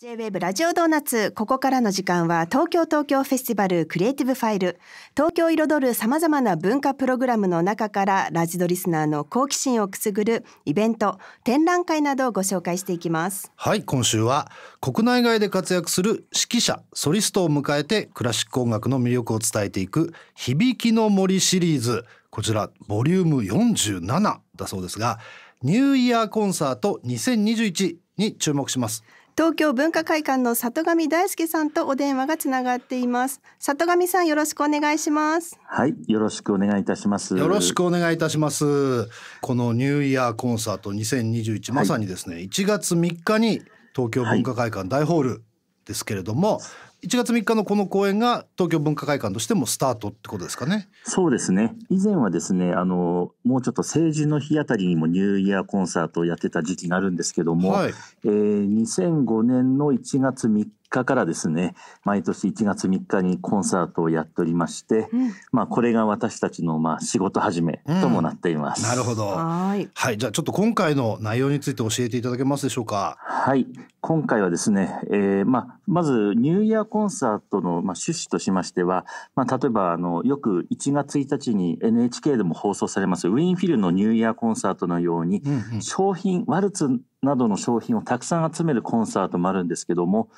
J-WAVE ラジオドーナツ、ここからの時間は東京東京フェスティバルクリエイティブファイル、東京を彩る様々な文化プログラムの中からラジドリスナーの好奇心をくすぐるイベント、展覧会などをご紹介していきます。はい、今週は国内外で活躍する指揮者、ソリストを迎えてクラシック音楽の魅力を伝えていく響きの森シリーズ、こちらボリューム47だそうですが、ニューイヤーコンサート2021に注目します。東京文化会館の里上大輔さんとお電話がつながっています里上さんよろしくお願いしますはいよろしくお願いいたしますよろしくお願いいたしますこのニューイヤーコンサート2021、はい、まさにですね1月3日に東京文化会館大ホールですけれども、1月3日のこの公演が東京文化会館としてもスタートってことですかね。そうですね。以前はですね、あの、もうちょっと政治の日あたりにもニューイヤーコンサートをやってた時期があるんですけども、はい、えー、2005年の1月3日からですね毎年1月3日にコンサートをやっておりまして、うん、まあこれが私たちのまあ仕事始めともなっています。うん、なるほどはいはいじゃあちょっと今回の内容について教えていただけますでしょうか。はい今回はですね、えー、まあまずニューイヤーコンサートのまあ趣旨としましては、まあ、例えばあのよく1月1日に NHK でも放送されますウィンフィルのニューイヤーコンサートのように、うんうん、商品ワルツなどの商品をたくさん集めるコンサートもあるんですけども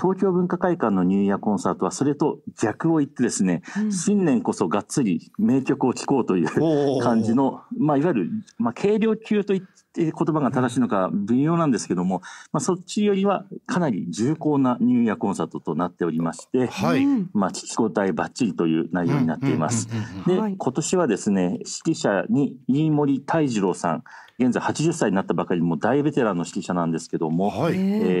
東京文化会館のニューイヤーコンサートはそれと逆を言ってですね、うん、新年こそがっつり名曲を聴こうという感じの、まあ、いわゆる、まあ、軽量級といって言葉が正しいのか微妙なんですけども、まあ、そっちよりはかなり重厚なニューイヤーコンサートとなっておりまして、はい、まあ、聞き応えばっちりという内容になっています。で、今年はですね、指揮者に飯森泰次郎さん、現在80歳になったばかりも大ベテランの指揮者なんですけども、はい、え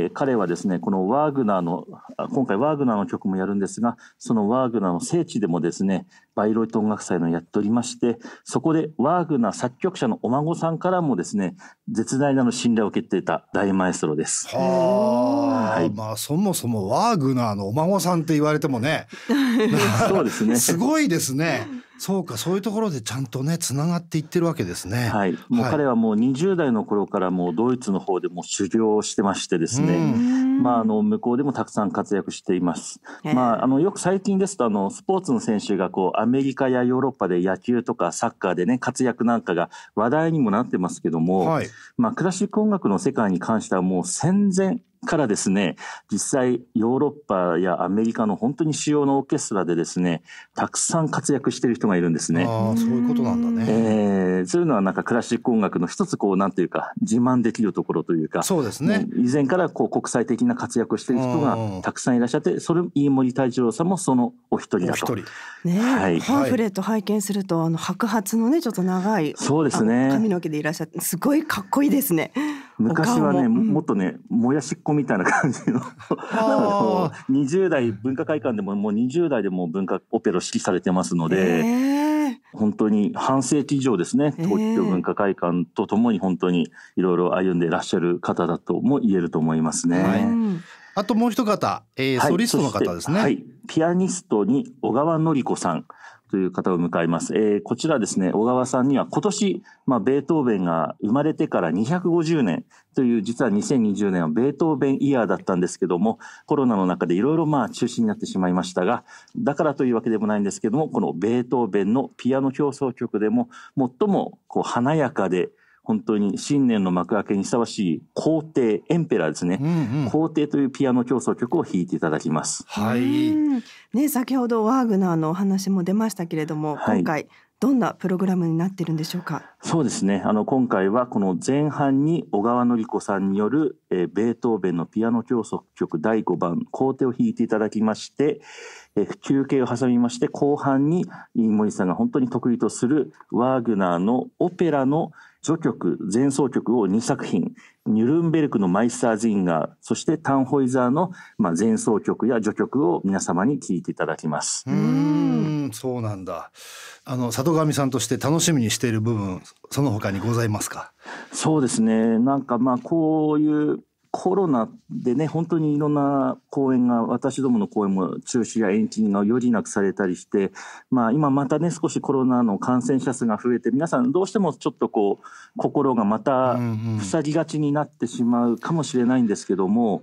ー、彼はですねこのワーグナーの今回ワーグナーの曲もやるんですがそのワーグナーの聖地でもですねバイロイト音楽祭のやっておりましてそこでワーグナー作曲者のお孫さんからもですね絶大なの信頼を受けていた大マエストロです。は、はい、まあそもそもワーグナーのお孫さんって言われてもね そうですね すごいですね。そうかそういうところでちゃんとねつながっていってるわけですね。はい、もう彼はもう20代の頃からもうドイツの方でも修行してましてですね、まああの向こうでもたくさん活躍しています。まああのよく最近ですとあのスポーツの選手がこうアメリカやヨーロッパで野球とかサッカーでね活躍なんかが話題にもなってますけども、はい、まあクラシック音楽の世界に関してはもう戦前からですね、実際ヨーロッパやアメリカの本当に主要なオーケストラでですね、たくさん活躍してる人がいるんですね。ああ、そういうことなんだね。えー、そういうのはなんかクラシック音楽の一つこう、なんていうか、自慢できるところというか、そうですね。以前からこう国際的な活躍をしてる人がたくさんいらっしゃって、それ飯森太一郎さんもそのお一人だと。ね、はい、パンフレット拝見すると、あの白髪のね、ちょっと長い。そうですね。髪の毛でいらっしゃって、すごいかっこいいですね。昔はねも,、もっとねもやしっこみたいな感じの20代 文化会館でももう20代でも文化オペラを指揮されてますので、えー、本当に半世紀以上ですね東京文化会館とともに本当にいろいろ歩んでいらっしゃる方だとも言えると思いますね。あともう一方、えー、はい、ソリストの方ですね。はいピアニストに小川典子さんという方を迎えます。えー、こちらですね、小川さんには今年、まあ、ベートーベンが生まれてから250年という、実は2020年はベートーベンイヤーだったんですけども、コロナの中でいろいろまあ中止になってしまいましたが、だからというわけでもないんですけども、このベートーベンのピアノ協奏曲でも最もこう華やかで、本当に新年の幕開けにふさわしい皇帝エンペラーですね、うんうん、皇帝というピアノ競争曲を弾いていただきます。はい、ね、先ほどワーグナーのお話も出ましたけれども、はい、今回どんなプログラムになってるんでしょうかそうですねあの今回はこの前半に小川典子さんによる、えー、ベートーベンのピアノ協奏曲第5番「皇帝」を弾いていただきまして、えー、休憩を挟みまして後半に飯森さんが本当に得意とするワーグナーのオペラの序曲前奏曲を2作品ニュルンベルクのマイスタージンガーそしてタンホイザーの、まあ、前奏曲や序曲を皆様に聴いていただきます。うんそうなんだあの里上さんとして楽しみにしている部分その他にございますかそうですねなんかまあこういうコロナでね本当にいろんな公演が私どもの公演も中止や延期が余儀なくされたりして、まあ、今またね少しコロナの感染者数が増えて皆さんどうしてもちょっとこう心がまた塞ぎがちになってしまうかもしれないんですけども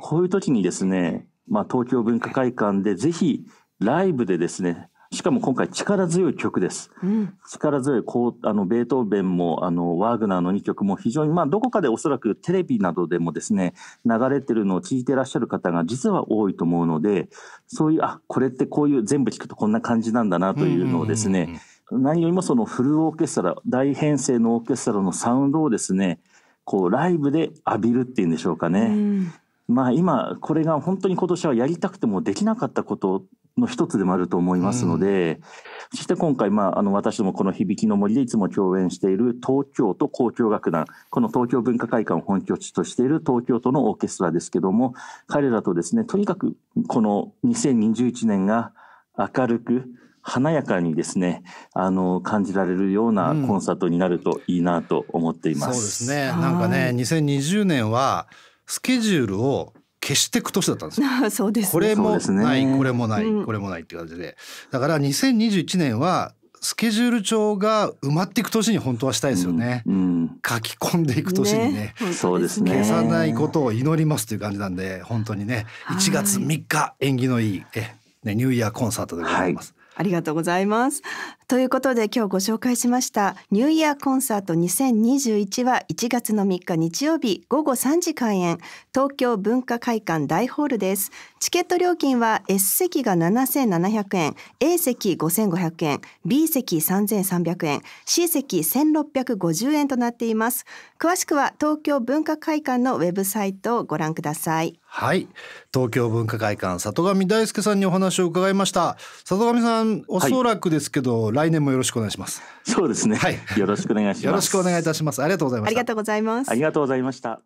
こういう時にですね、まあ、東京文化会館でぜひライブでですねしかも今回力強い曲です。うん、力強いこうあのベートーベンもあのワーグナーの2曲も非常にまあどこかでおそらくテレビなどでもですね流れてるのを聞いてらっしゃる方が実は多いと思うのでそういうあこれってこういう全部聞くとこんな感じなんだなというのをですね、何よりもそのフルオーケストラ大編成のオーケストラのサウンドをですねこうライブで浴びるっていうんでしょうかね。うんまあ今これが本当に今年はやりたくてもできなかったことの一つでもあると思いますので、うん、そして今回、まあ、あの私どもこの響きの森でいつも共演している東京都交響楽団この東京文化会館を本拠地としている東京都のオーケストラですけども彼らとですねとにかくこの2021年が明るく華やかにですねあの感じられるようなコンサートになるといいなと思っています。うん、そうですねなんかね2020年はスケジュールを消してく年だったんですよ。そうです、ね、これもない、これもない、これもないって感じで。だから2021年はスケジュール帳が埋まっていく年に本当はしたいですよね。うんうん、書き込んでいく年にね、そうですね。消さないことを祈りますという感じなんで、本当にね、1月3日、縁起のいいえ、ね、ニューイヤーコンサートでございます。はいありがとうございます。ということで今日ご紹介しましたニューイヤーコンサート2021は1月の3日日曜日午後3時開演東京文化会館大ホールですチケット料金は S 席が7700円 A 席5500円 B 席3300円 C 席1650円となっています詳しくは東京文化会館のウェブサイトをご覧くださいはい東京文化会館里上大輔さんにお話を伺いました里上さんおそらくですけど、はい来年もよろしくお願いします。そうですね。はい、よろしくお願いします。よろしくお願いいたします。ありがとうございました。ありがとうございます。ありがとうございました。